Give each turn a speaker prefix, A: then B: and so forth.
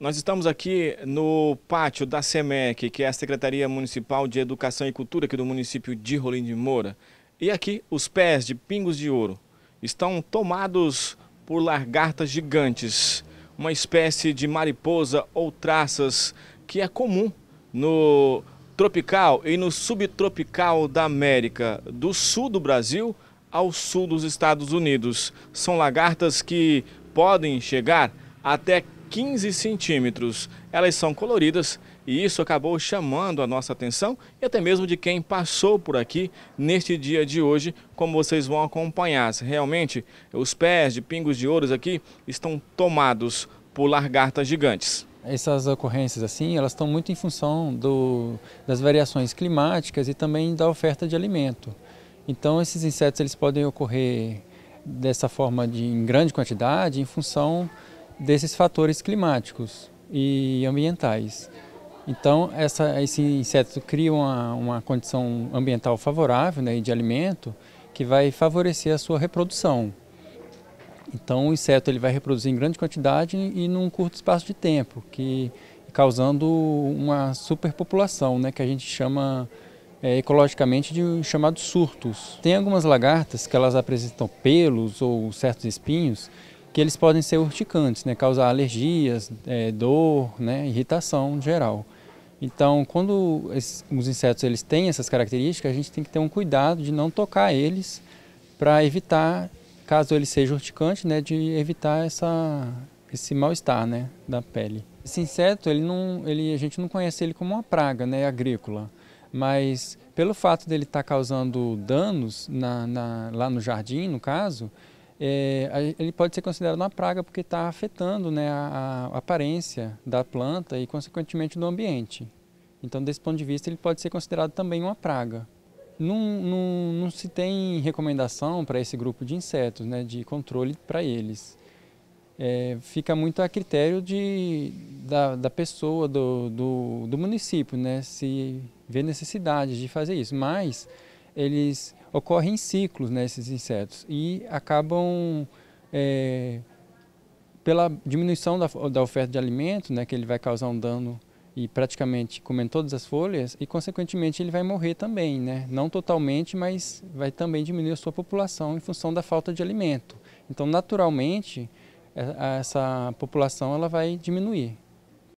A: Nós estamos aqui no pátio da SEMEC, que é a Secretaria Municipal de Educação e Cultura aqui do município de Rolim de Moura. E aqui os pés de pingos de ouro estão tomados por largartas gigantes, uma espécie de mariposa ou traças que é comum no tropical e no subtropical da América, do sul do Brasil ao sul dos Estados Unidos. São lagartas que podem chegar até 15 centímetros. Elas são coloridas e isso acabou chamando a nossa atenção e até mesmo de quem passou por aqui neste dia de hoje, como vocês vão acompanhar. Realmente, os pés de pingos de ouros aqui estão tomados por largartas gigantes
B: essas ocorrências assim, elas estão muito em função do, das variações climáticas e também da oferta de alimento. Então esses insetos eles podem ocorrer dessa forma de, em grande quantidade em função desses fatores climáticos e ambientais. Então, essa, esse inseto cria uma, uma condição ambiental favorável né, de alimento que vai favorecer a sua reprodução. Então, o inseto ele vai reproduzir em grande quantidade e num curto espaço de tempo, que causando uma superpopulação, né, que a gente chama é, ecologicamente de chamados surtos. Tem algumas lagartas que elas apresentam pelos ou certos espinhos que eles podem ser urticantes, né, causar alergias, é, dor, né, irritação geral. Então, quando esses, os insetos eles têm essas características, a gente tem que ter um cuidado de não tocar eles para evitar, caso ele seja urticante, né, de evitar essa, esse mal-estar né, da pele. Esse inseto, ele não, ele, a gente não conhece ele como uma praga né, agrícola, mas pelo fato dele estar tá causando danos na, na, lá no jardim, no caso, é, ele pode ser considerado uma praga porque está afetando né, a, a, aparência da planta e, consequentemente, do ambiente. Então, desse ponto de vista, ele pode ser considerado também uma praga. Não, não, não se tem recomendação para esse grupo de insetos, né, de controle para eles. É, fica muito a critério de, da, da pessoa, do, do, do município, né, se vê necessidade de fazer isso. Mas eles ocorrem em ciclos nesses né, insetos e acabam é, pela diminuição da, da, oferta de alimento, né, que ele vai causar um dano e praticamente comendo todas as folhas e consequentemente ele vai morrer também, né? Não totalmente, mas vai também diminuir a sua população em função da falta de alimento. Então, naturalmente, é, essa população ela vai diminuir.